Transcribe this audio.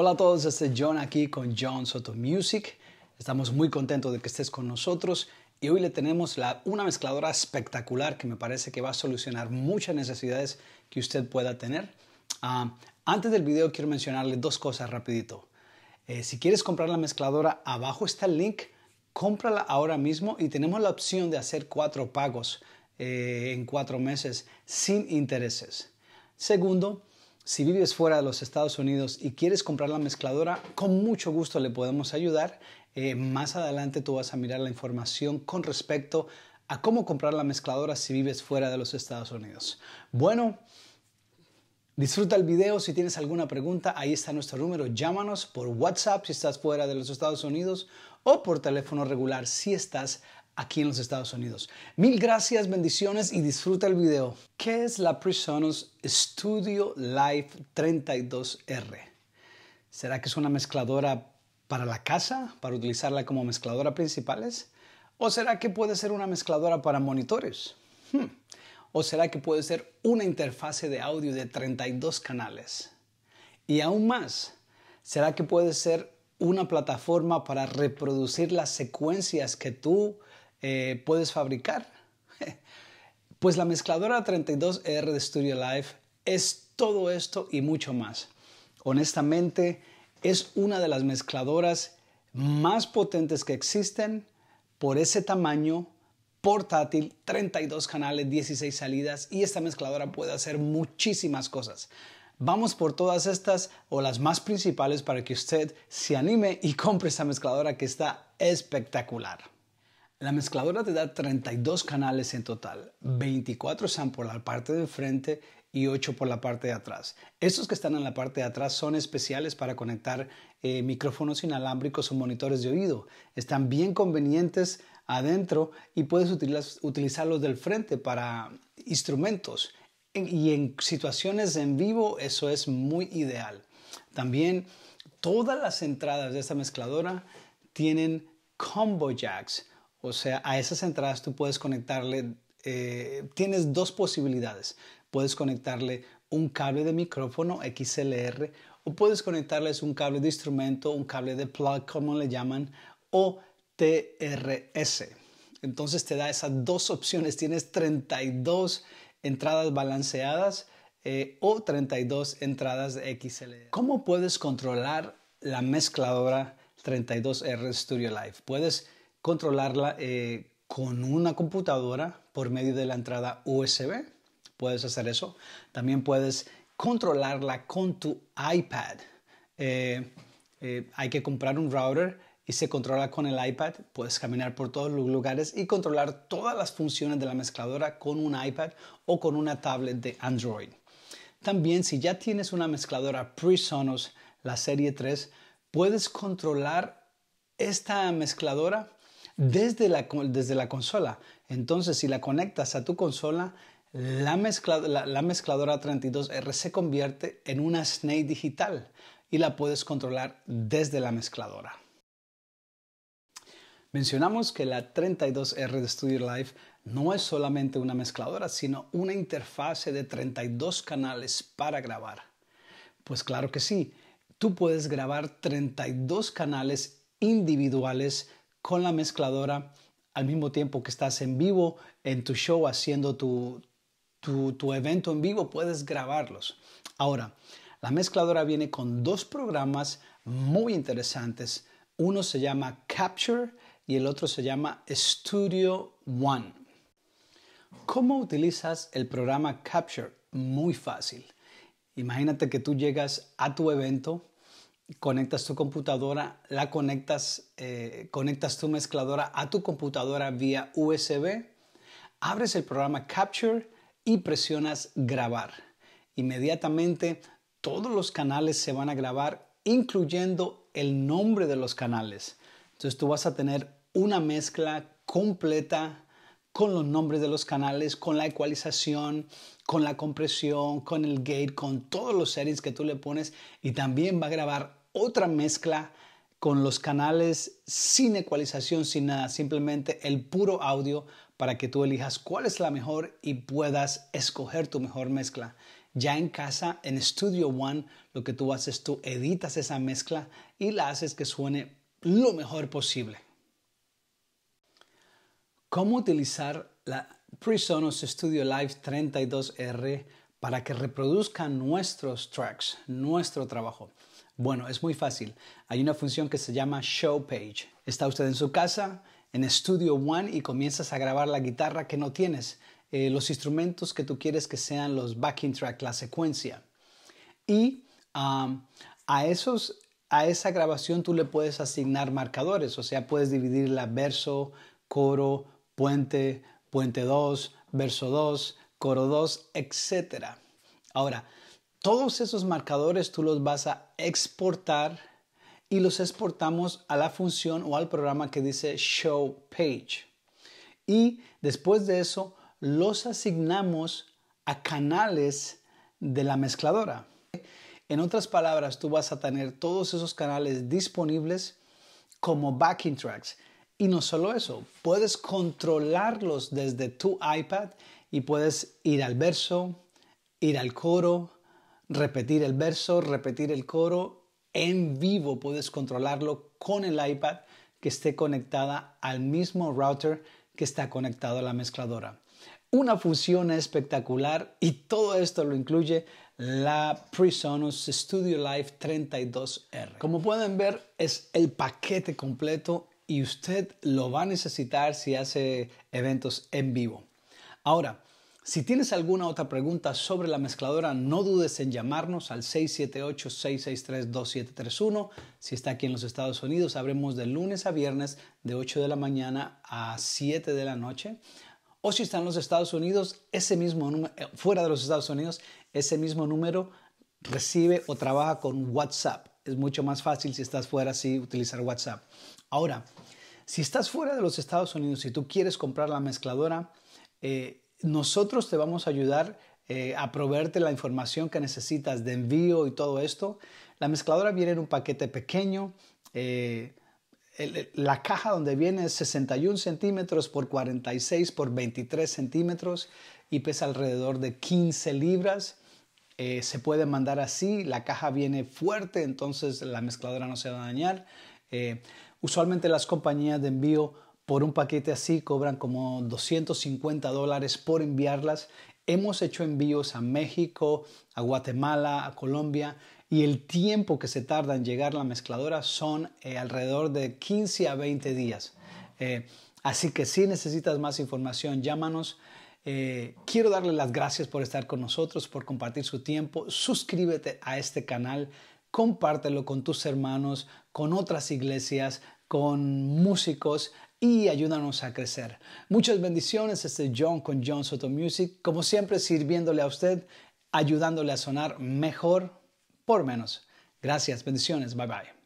Hola a todos, este es John aquí con John Soto Music. Estamos muy contentos de que estés con nosotros y hoy le tenemos una mezcladora espectacular que me parece que va a solucionar muchas necesidades que usted pueda tener. Ah, antes del video quiero mencionarle dos cosas rapidito. Eh, si quieres comprar la mezcladora, abajo está el link, cómprala ahora mismo y tenemos la opción de hacer cuatro pagos eh, en cuatro meses sin intereses. Segundo, si vives fuera de los Estados Unidos y quieres comprar la mezcladora, con mucho gusto le podemos ayudar. Eh, más adelante tú vas a mirar la información con respecto a cómo comprar la mezcladora si vives fuera de los Estados Unidos. Bueno, disfruta el video. Si tienes alguna pregunta, ahí está nuestro número. Llámanos por WhatsApp si estás fuera de los Estados Unidos o por teléfono regular si estás aquí en los Estados Unidos. Mil gracias, bendiciones y disfruta el video. ¿Qué es la Presonus Studio Live 32R? ¿Será que es una mezcladora para la casa, para utilizarla como mezcladora principales? ¿O será que puede ser una mezcladora para monitores? Hmm. ¿O será que puede ser una interfase de audio de 32 canales? Y aún más, ¿será que puede ser una plataforma para reproducir las secuencias que tú eh, puedes fabricar? Pues la mezcladora 32R de Studio Life es todo esto y mucho más. Honestamente, es una de las mezcladoras más potentes que existen por ese tamaño portátil, 32 canales, 16 salidas y esta mezcladora puede hacer muchísimas cosas. Vamos por todas estas o las más principales para que usted se anime y compre esta mezcladora que está espectacular. La mezcladora te da 32 canales en total, 24 están por la parte de frente y 8 por la parte de atrás. Estos que están en la parte de atrás son especiales para conectar eh, micrófonos inalámbricos o monitores de oído. Están bien convenientes adentro y puedes utilizarlos del frente para instrumentos. y en situaciones en vivo eso es muy ideal. También todas las entradas de esta mezcladora tienen combo jacks o sea, a esas entradas tú puedes conectarle, eh, tienes dos posibilidades. Puedes conectarle un cable de micrófono XLR o puedes conectarles un cable de instrumento, un cable de plug, como le llaman, o TRS. Entonces te da esas dos opciones. Tienes 32 entradas balanceadas eh, o 32 entradas de XLR. ¿Cómo puedes controlar la mezcladora 32R Studio Live? Puedes controlarla eh, con una computadora por medio de la entrada USB. Puedes hacer eso. También puedes controlarla con tu iPad. Eh, eh, hay que comprar un router y se controla con el iPad. Puedes caminar por todos los lugares y controlar todas las funciones de la mezcladora con un iPad o con una tablet de Android. También si ya tienes una mezcladora PreSonus, la serie 3, puedes controlar esta mezcladora desde la, consola. Entonces, si la conectas a tu consola, la, mezcladora 32R se convierte en una snake digital y la puedes controlar desde la mezcladora. Mencionamos que la 32R de Studio Live no es solamente una mezcladora, sino una interfase de 32 canales para grabar. Pues claro que sí, tú puedes grabar 32 canales individuales con la mezcladora al mismo tiempo que estás en vivo en tu show haciendo tu, evento en vivo, puedes grabarlos. Ahora, la mezcladora viene con dos programas muy interesantes. Uno se llama Capture y el otro se llama Studio One. ¿Cómo utilizas el programa Capture? Muy fácil. Imagínate que tú llegas a tu evento conectas tu computadora, la conectas, eh, conectas tu mezcladora a tu computadora vía USB, abres el programa Capture y presionas grabar. Inmediatamente todos los canales se van a grabar, incluyendo el nombre de los canales. Entonces tú vas a tener una mezcla completa con los nombres de los canales, con la ecualización, con la compresión, con el gate, con todos los settings que tú le pones y también va a grabar otra mezcla con los canales sin ecualización, sin nada, simplemente el puro audio para que tú elijas cuál es la mejor y puedas escoger tu mejor mezcla. Ya en casa, en Studio One, lo que tú haces, tú editas esa mezcla y la haces que suene lo mejor posible. ¿Cómo utilizar la PreSonus Studio Live 32R para que reproduzca nuestros tracks, nuestro trabajo? Bueno, es muy fácil. Hay una función que se llama Show Page. Está usted en su casa, en Studio One, y comienzas a grabar la guitarra que no tienes, eh, los instrumentos que tú quieres que sean los backing track, la secuencia. Y a, esos, a esa grabación tú le puedes asignar marcadores, o sea, puedes dividirla verso, coro, puente, puente 2, verso 2, coro 2, etc. Ahora, todos esos marcadores tú los vas a exportar y los exportamos a la función o al programa que dice Show Page. Y después de eso los asignamos a canales de la mezcladora. En otras palabras, tú vas a tener todos esos canales disponibles como backing tracks. Y no solo eso, puedes controlarlos desde tu iPad y puedes ir al verso, ir al coro, repetir el verso, repetir el coro. En vivo puedes controlarlo con el iPad que esté conectada al mismo router que está conectado a la mezcladora. Una función espectacular y todo esto lo incluye la PreSonus Studio Live 32R. Como pueden ver es el paquete completo y usted lo va a necesitar si hace eventos en vivo. Ahora, si tienes alguna otra pregunta sobre la mezcladora, no dudes en llamarnos al 678-663-2731. Si está aquí en los Estados Unidos, abrimos de lunes a viernes de 8 de la mañana a 7 de la noche. O si está en los Estados Unidos, ese mismo número, eh, fuera de los Estados Unidos, ese mismo número recibe o trabaja con WhatsApp. Es mucho más fácil si estás fuera así utilizar WhatsApp. Ahora, si estás fuera de los Estados Unidos y tú quieres comprar la mezcladora, eh, nosotros te vamos a ayudar eh, a proveerte la información que necesitas de envío y todo esto. La mezcladora viene en un paquete pequeño. Eh, la caja donde viene es 61 centímetros por 46 por 23 centímetros y pesa alrededor de 15 libras. Eh, se puede mandar así, la caja viene fuerte, entonces la mezcladora no se va a dañar. usualmente las compañías de envío por un paquete así cobran como 250 dólares por enviarlas. Hemos hecho envíos a México, a Guatemala, a Colombia y el tiempo que se tarda en llegar la mezcladora son eh, alrededor de 15 a 20 días. Eh, así que si necesitas más información, llámanos. Eh, quiero darle las gracias por estar con nosotros, por compartir su tiempo. Suscríbete a este canal, compártelo con tus hermanos, con otras iglesias, con músicos y ayúdanos a crecer. Muchas bendiciones, este John con John Soto Music, como siempre sirviéndole a usted, ayudándole a sonar mejor por menos. Gracias, bendiciones, bye bye.